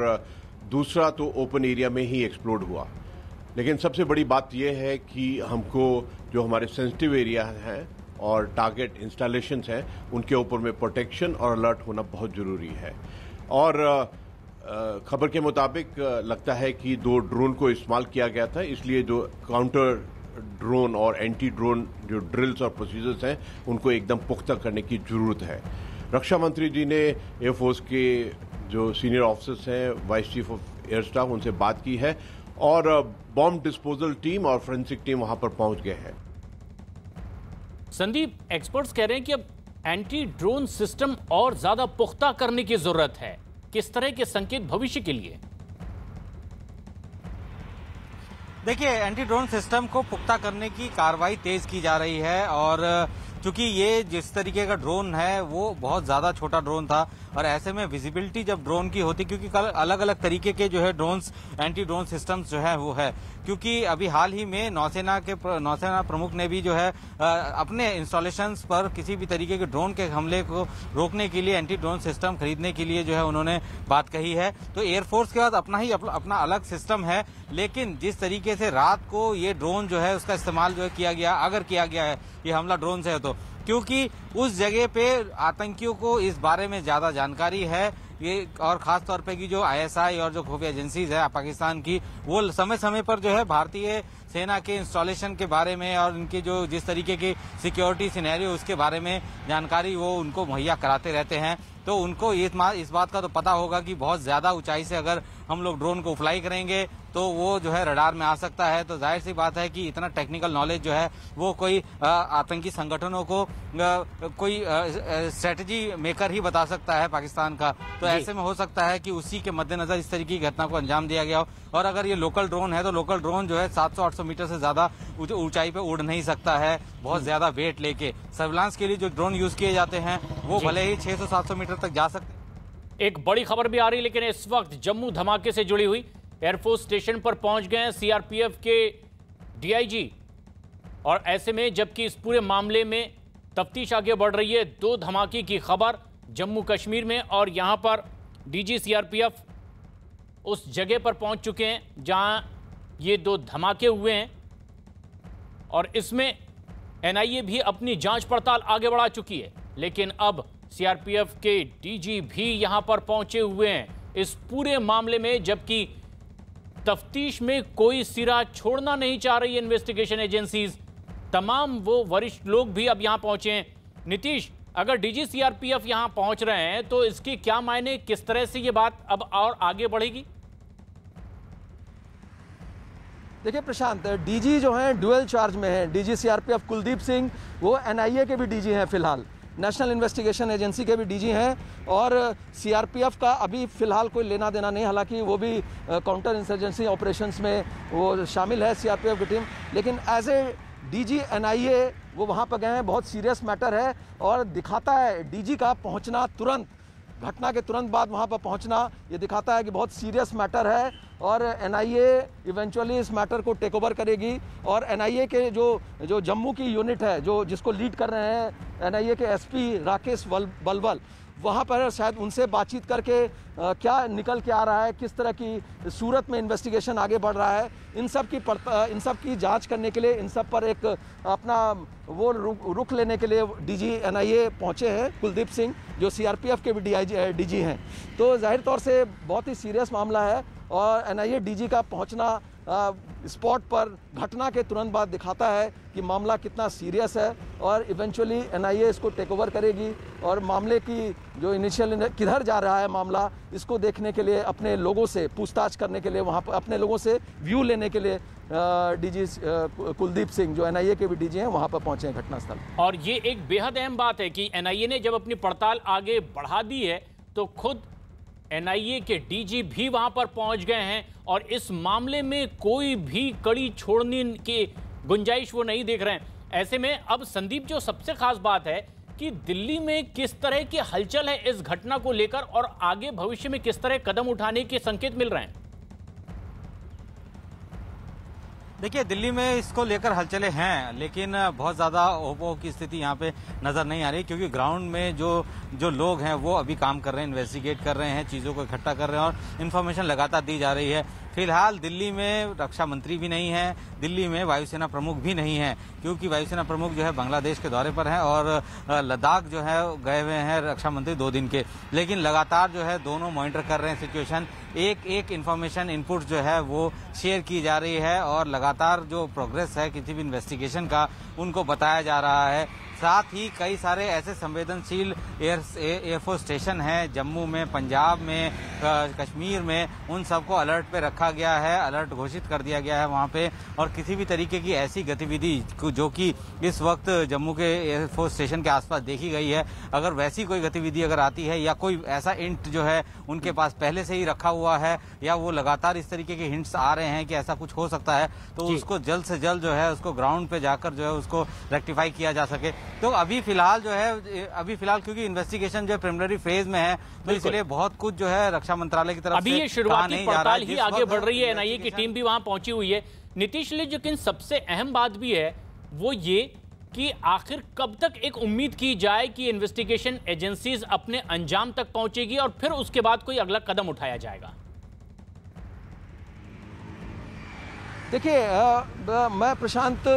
दूसरा तो ओपन एरिया में ही एक्सप्लोड हुआ लेकिन सबसे बड़ी बात यह है कि हमको जो हमारे सेंसिटिव एरिया हैं और टारगेट इंस्टॉलेशंस हैं उनके ऊपर में प्रोटेक्शन और अलर्ट होना बहुत ज़रूरी है और खबर के मुताबिक लगता है कि दो ड्रोन को इस्तेमाल किया गया था इसलिए जो काउंटर ड्रोन और एंटी ड्रोन जो ड्रिल्स और प्रोसीजर्स हैं उनको एकदम पुख्ता करने की ज़रूरत है रक्षा मंत्री जी ने एयरफोर्स के जो सीनियर ऑफिसर्स हैं vice chief of air staff उनसे बात की है और बॉम्ब डिस्पोजल टीम और फोरेंसिक टीम वहां पर पहुंच गए हैं संदीप एक्सपर्ट्स कह रहे हैं कि अब एंटी ड्रोन सिस्टम और ज्यादा पुख्ता करने की जरूरत है किस तरह के संकेत भविष्य के लिए देखिए एंटी ड्रोन सिस्टम को पुख्ता करने की कार्रवाई तेज की जा रही है और चूंकि ये जिस तरीके का ड्रोन है वो बहुत ज़्यादा छोटा ड्रोन था और ऐसे में विजिबिलिटी जब ड्रोन की होती क्योंकि कल अलग अलग तरीके के जो है ड्रोन्स एंटी ड्रोन सिस्टम जो है वो है क्योंकि अभी हाल ही में नौसेना के नौसेना प्रमुख ने भी जो है अपने इंस्टॉलेशन पर किसी भी तरीके के ड्रोन के हमले को रोकने के लिए एंटी ड्रोन सिस्टम खरीदने के लिए जो है उन्होंने बात कही है तो एयरफोर्स के बाद अपना ही अपना अलग सिस्टम है लेकिन जिस तरीके से रात को ये ड्रोन जो है उसका इस्तेमाल जो है किया गया अगर किया गया है ये हमला ड्रोन से है तो क्योंकि उस जगह पे आतंकियों को इस बारे में ज़्यादा जानकारी है ये और खास तौर पे की जो आईएसआई और जो खुफिया एजेंसीज है पाकिस्तान की वो समय समय पर जो है भारतीय सेना के इंस्टॉलेशन के बारे में और इनके जो जिस तरीके की सिक्योरिटी सिनेरियो उसके बारे में जानकारी वो उनको मुहैया कराते रहते हैं तो उनको ये इस बात का तो पता होगा कि बहुत ज़्यादा ऊंचाई से अगर हम लोग ड्रोन को फ्लाई करेंगे तो वो जो है रडार में आ सकता है तो जाहिर सी बात है कि इतना टेक्निकल नॉलेज जो है वो कोई आतंकी संगठनों को कोई स्ट्रेटजी मेकर ही बता सकता है पाकिस्तान का तो ऐसे में हो सकता है कि उसी के मद्देनजर इस तरीके की घटना को अंजाम दिया गया हो और अगर ये लोकल ड्रोन है तो लोकल ड्रोन जो है सात सौ मीटर से ज़्यादा ऊंचाई पर उड़ नहीं सकता है बहुत ज़्यादा वेट लेके सर्विलांस के लिए जो ड्रोन यूज़ किए जाते हैं वो भले ही छह सौ मीटर किलोमीटर तक जा सकते एक बड़ी खबर भी आ रही लेकिन इस वक्त जम्मू धमाके से जुड़ी हुई एयरफोर्स स्टेशन पर पहुंच गए सीआरपीएफ के डीआईजी और ऐसे में जबकि इस पूरे मामले में तफ्तीश आगे बढ़ रही है दो धमाके की खबर जम्मू कश्मीर में और यहां पर डीजी सीआरपीएफ उस जगह पर पहुंच चुके हैं जहां ये दो धमाके हुए हैं और इसमें एनआईए भी अपनी जांच पड़ताल आगे बढ़ा चुकी है लेकिन अब सीआरपीएफ के डीजी भी यहां पर पहुंचे हुए हैं इस पूरे मामले में जबकि तफ्तीश में कोई सिरा छोड़ना नहीं चाह रही इन्वेस्टिगेशन एजेंसीज तमाम वो वरिष्ठ लोग भी अब यहां पहुंचे हैं नीतीश अगर डीजी सीआरपीएफ यहां पहुंच रहे हैं तो इसके क्या मायने किस तरह से ये बात अब और आगे बढ़ेगी देखिए प्रशांत डीजी जो है डुअल चार्ज में है डीजी सीआरपीएफ कुलदीप सिंह वो एनआईए के भी डीजी हैं फिलहाल नेशनल इन्वेस्टिगेशन एजेंसी के भी डीजी हैं और सीआरपीएफ का अभी फ़िलहाल कोई लेना देना नहीं हालांकि वो भी काउंटर इंसर्जेंसी ऑपरेशंस में वो शामिल है सीआरपीएफ की टीम लेकिन एज ए डीजी एनआईए वो वहाँ पर गए हैं बहुत सीरियस मैटर है और दिखाता है डीजी का पहुँचना तुरंत घटना के तुरंत बाद वहाँ पर पहुँचना ये दिखाता है कि बहुत सीरियस मैटर है और एन आई इवेंचुअली इस मैटर को टेक ओवर करेगी और एन आई ए के जो जो जम्मू की यूनिट है जो जिसको लीड कर रहे हैं एन आई ए के एस पी राकेश बलबल वहाँ पर शायद उनसे बातचीत करके क्या निकल के आ रहा है किस तरह की सूरत में इन्वेस्टिगेशन आगे बढ़ रहा है इन सब की इन सब की जांच करने के लिए इन सब पर एक अपना वो रुख, लेने के लिए डीजी एनआईए पहुँचे हैं कुलदीप सिंह जो सीआरपीएफ के भी डीआईजी डीजी हैं तो जाहिर तौर से बहुत ही सीरियस मामला है और एनआईए डीजी का पहुँचना स्पॉट पर घटना के तुरंत बाद दिखाता है कि मामला कितना सीरियस है और इवेंचुअली एनआईए इसको टेक ओवर करेगी और मामले की जो इनिशियल किधर जा रहा है मामला इसको देखने के लिए अपने लोगों से पूछताछ करने के लिए वहाँ पर अपने लोगों से व्यू लेने के लिए डीजी कुलदीप सिंह जो एनआईए के भी डीजी हैं वहाँ पर पहुँचे हैं घटनास्थल और ये एक बेहद अहम बात है कि एनआईए ने जब अपनी पड़ताल आगे बढ़ा दी है तो खुद एनआईए के डीजी भी वहां पर पहुंच गए हैं और इस मामले में कोई भी कड़ी छोड़ने की गुंजाइश वो नहीं देख रहे हैं ऐसे में अब संदीप जो सबसे खास बात है कि दिल्ली में किस तरह की हलचल है इस घटना को लेकर और आगे भविष्य में किस तरह कदम उठाने के संकेत मिल रहे हैं देखिए दिल्ली में इसको लेकर हलचले हैं लेकिन बहुत ज़्यादा ओपो की स्थिति यहाँ पे नज़र नहीं आ रही क्योंकि ग्राउंड में जो जो लोग हैं वो अभी काम कर रहे हैं इन्वेस्टिगेट कर रहे हैं चीज़ों को इकट्ठा कर रहे हैं और इन्फॉर्मेशन लगातार दी जा रही है फिलहाल दिल्ली में रक्षा मंत्री भी नहीं है दिल्ली में वायुसेना प्रमुख भी नहीं है क्योंकि वायुसेना प्रमुख जो है बांग्लादेश के दौरे पर हैं और लद्दाख जो है गए हुए हैं रक्षा मंत्री दो दिन के लेकिन लगातार जो है दोनों मॉनिटर कर रहे हैं सिचुएशन एक एक इन्फॉर्मेशन इनपुट जो है वो शेयर की जा रही है और लगातार जो प्रोग्रेस है किसी भी इन्वेस्टिगेशन का उनको बताया जा रहा है साथ ही कई सारे ऐसे संवेदनशील एयर एयरफोर्स स्टेशन हैं जम्मू में पंजाब में कश्मीर में उन सबको अलर्ट पे रखा गया है अलर्ट घोषित कर दिया गया है वहाँ पे और किसी भी तरीके की ऐसी गतिविधि जो कि इस वक्त जम्मू के एयरफोर्स स्टेशन के आसपास देखी गई है अगर वैसी कोई गतिविधि अगर आती है या कोई ऐसा इंट जो है उनके पास पहले से ही रखा हुआ है या वो लगातार इस तरीके के हिंट्स आ रहे हैं कि ऐसा कुछ हो सकता है तो उसको जल्द से जल्द जो है उसको ग्राउंड पे जाकर जो है उसको रेक्टिफाई किया जा सके तो अभी फिलहाल जो है अभी फिलहाल क्योंकि इन्वेस्टिगेशन जो है प्रिमिनरी फेज में है तो इसलिए बहुत कुछ जो है रक्षा मंत्रालय की तरफ अभी ये शुरुआती पड़ताल ही आगे बढ़ रही है एनआईए की टीम भी वहां पहुंची हुई है नीतीश लिए जो कि सबसे अहम बात भी है वो ये कि आखिर कब तक एक उम्मीद की जाए कि इन्वेस्टिगेशन एजेंसीज अपने अंजाम तक पहुंचेगी और फिर उसके बाद कोई अगला कदम उठाया जाएगा देखिए मैं प्रशांत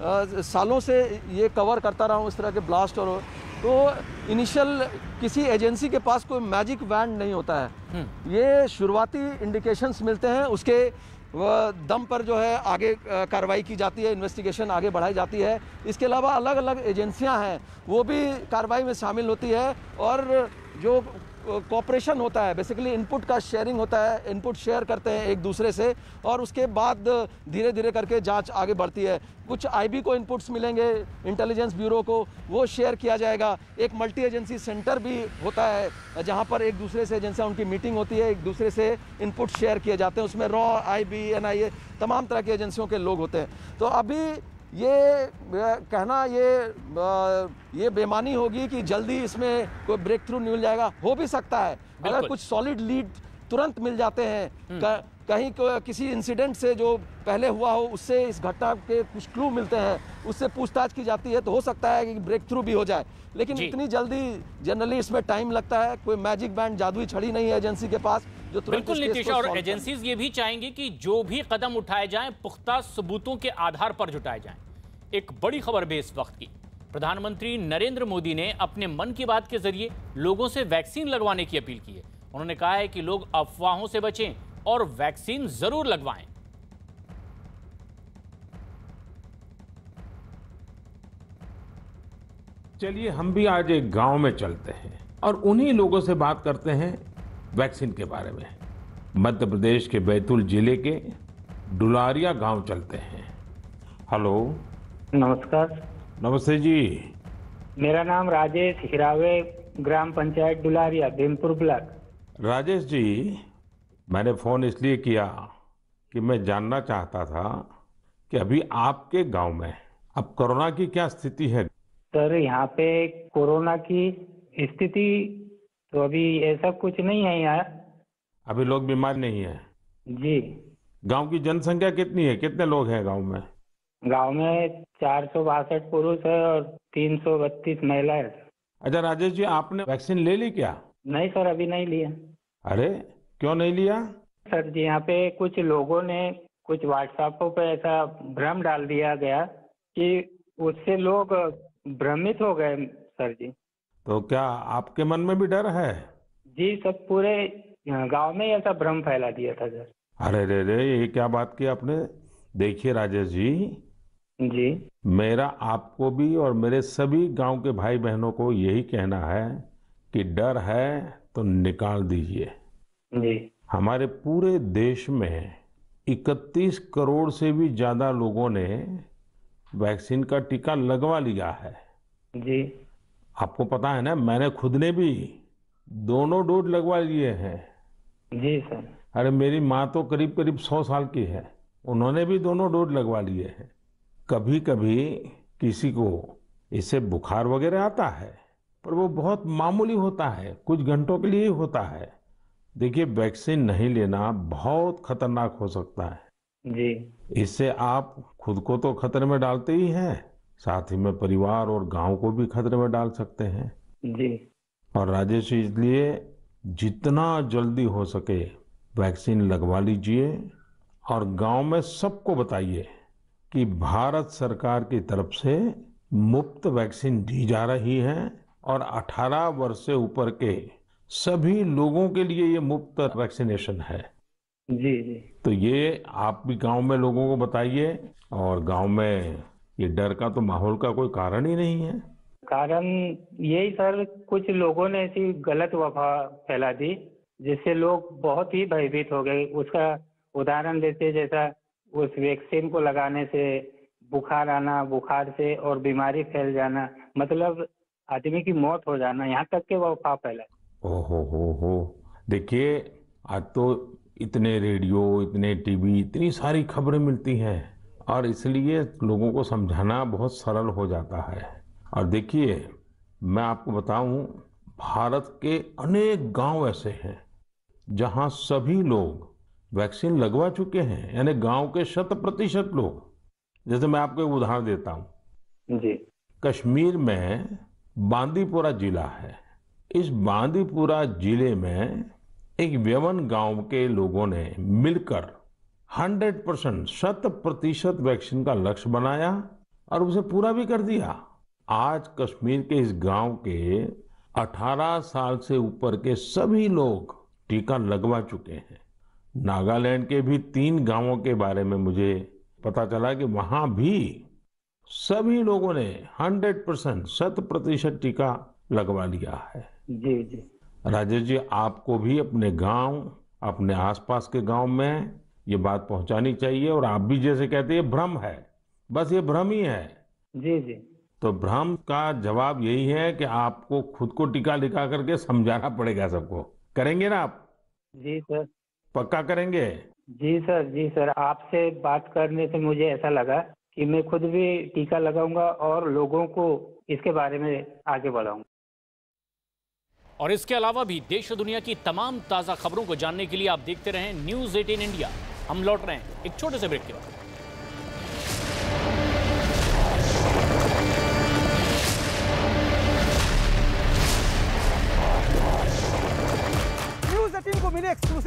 सालों से ये कवर करता रहा हूँ इस तरह के ब्लास्ट और तो इनिशियल किसी एजेंसी के पास कोई मैजिक वैंड नहीं होता है हम्म। ये शुरुआती इंडिकेशंस मिलते हैं उसके दम पर जो है आगे कार्रवाई की जाती है इन्वेस्टिगेशन आगे बढ़ाई जाती है इसके अलावा अलग अलग एजेंसियां हैं वो भी कार्रवाई में शामिल होती है और जो कॉपरेशन होता है बेसिकली इनपुट का शेयरिंग होता है इनपुट शेयर करते हैं एक दूसरे से और उसके बाद धीरे धीरे करके जांच आगे बढ़ती है कुछ आईबी को इनपुट्स मिलेंगे इंटेलिजेंस ब्यूरो को वो शेयर किया जाएगा एक मल्टी एजेंसी सेंटर भी होता है जहां पर एक दूसरे से एजेंसियाँ उनकी मीटिंग होती है एक दूसरे से इनपुट शेयर किए जाते हैं उसमें रॉ I B N I A तमाम तरह की एजेंसियों के लोग होते हैं तो अभी ये कहना ये ये बेमानी होगी कि जल्दी इसमें कोई ब्रेक थ्रू मिल जाएगा हो भी सकता है अगर कुछ सॉलिड लीड तुरंत मिल जाते हैं हम्म। कहीं किसी इंसिडेंट से जो पहले हुआ हो उससे इस घटना के कुछ क्लू मिलते हैं उससे पूछताछ की जाती है तो हो सकता है कि ब्रेक थ्रू भी हो जाए लेकिन इतनी जल्दी जनरली इसमें टाइम लगता है कोई मैजिक बैंड जादुई छड़ी नहीं है एजेंसी के पास जो बिल्कुल नीतीश और एजेंसीज ये भी चाहेंगी कि जो भी कदम उठाए जाएं पुख्ता सबूतों के आधार पर जुटाए जाएं एक बड़ी खबर भी इस वक्त की प्रधानमंत्री नरेंद्र मोदी ने अपने मन की बात के जरिए लोगों से वैक्सीन लगवाने की अपील की है उन्होंने कहा है कि लोग अफवाहों से बचें और वैक्सीन जरूर लगवाएं चलिए हम भी आज एक गांव में चलते हैं और उन्हीं लोगों से बात करते हैं वैक्सीन के बारे में मध्य प्रदेश के बैतूल जिले के डुलारिया गांव चलते हैं हेलो नमस्कार नमस्ते जी मेरा नाम राजेश हिरावे ग्राम पंचायत डुलारिया भीमपुर ब्लॉक राजेश जी मैंने फ़ोन इसलिए किया कि मैं जानना चाहता था कि अभी आपके गांव में अब कोरोना की क्या स्थिति है सर यहाँ पे कोरोना की स्थिति तो अभी ऐसा कुछ नहीं है यहाँ अभी लोग बीमार नहीं है जी गांव की जनसंख्या कितनी है कितने लोग हैं गांव में गाँव में चार सौ बासठ पुरुष है और तीन सौ बत्तीस महिला है अच्छा राजेश जी आपने वैक्सीन ले ली क्या नहीं सर अभी नहीं लिया अरे क्यों नहीं लिया सर जी यहाँ पे कुछ लोगों ने कुछ व्हाट्सएपों पे ऐसा भ्रम डाल दिया गया कि उससे लोग भ्रमित हो गए सर जी तो क्या आपके मन में भी डर है जी सब पूरे गांव में ऐसा भ्रम फैला दिया था सर अरे रे रे ये क्या बात की आपने देखिए राजेश जी जी मेरा आपको भी और मेरे सभी गांव के भाई बहनों को यही कहना है कि डर है तो निकाल दीजिए जी हमारे पूरे देश में 31 करोड़ से भी ज्यादा लोगों ने वैक्सीन का टीका लगवा लिया है जी आपको पता है ना मैंने खुद ने भी दोनों डोज लगवा लिए हैं जी सर अरे मेरी माँ तो करीब करीब सौ साल की है उन्होंने भी दोनों डोज लगवा लिए हैं कभी कभी किसी को इससे बुखार वगैरह आता है पर वो बहुत मामूली होता है कुछ घंटों के लिए ही होता है देखिए वैक्सीन नहीं लेना बहुत खतरनाक हो सकता है जी इससे आप खुद को तो खतरे में डालते ही हैं साथ ही में परिवार और गांव को भी खतरे में डाल सकते हैं जी और राजेश इसलिए जितना जल्दी हो सके वैक्सीन लगवा लीजिए और गांव में सबको बताइए कि भारत सरकार की तरफ से मुफ्त वैक्सीन दी जा रही है और 18 वर्ष से ऊपर के सभी लोगों के लिए ये मुफ्त वैक्सीनेशन है जी जी तो ये आप भी गांव में लोगों को बताइए और गांव में ये डर का तो माहौल का कोई कारण ही नहीं है कारण यही सर कुछ लोगों ने ऐसी गलत वफा फैला दी जिससे लोग बहुत ही भयभीत हो गए उसका उदाहरण देते जैसा उस वैक्सीन को लगाने से बुखार आना बुखार से और बीमारी फैल जाना मतलब आदमी की मौत हो जाना यहाँ तक के वफा फैला ओहो हो हो देखिए आज तो इतने रेडियो इतने टीवी इतनी सारी खबरें मिलती हैं और इसलिए लोगों को समझाना बहुत सरल हो जाता है और देखिए मैं आपको बताऊं भारत के अनेक गांव ऐसे हैं जहां सभी लोग वैक्सीन लगवा चुके हैं यानी गांव के शत प्रतिशत लोग जैसे मैं आपको एक उदाहरण देता हूं जी कश्मीर में बांदीपुरा जिला है इस बांदीपुरा जिले में एक व्यवन गांव के लोगों ने मिलकर 100 परसेंट शत प्रतिशत वैक्सीन का लक्ष्य बनाया और उसे पूरा भी कर दिया आज कश्मीर के इस गांव के 18 साल से ऊपर के सभी लोग टीका लगवा चुके हैं नागालैंड के भी तीन गांवों के बारे में मुझे पता चला कि वहां भी सभी लोगों ने 100 परसेंट शत प्रतिशत टीका लगवा लिया है जी जी राजेश जी आपको भी अपने गांव अपने आसपास के गांव में ये बात पहुंचानी चाहिए और आप भी जैसे कहते हैं भ्रम है बस ये भ्रम ही है जी जी तो भ्रम का जवाब यही है कि आपको खुद को टीका लिखा करके समझाना पड़ेगा सबको करेंगे ना आप जी सर पक्का करेंगे जी सर जी सर आपसे बात करने से मुझे ऐसा लगा कि मैं खुद भी टीका लगाऊंगा और लोगों को इसके बारे में आगे बढ़ाऊंगा और इसके अलावा भी देश और दुनिया की तमाम ताज़ा खबरों को जानने के लिए आप देखते रहें न्यूज़ एटीन इंडिया हम लौट रहे हैं एक छोटे से ब्रेक के बाद न्यूज़ एटीन को मिले एक्सक्लूसिव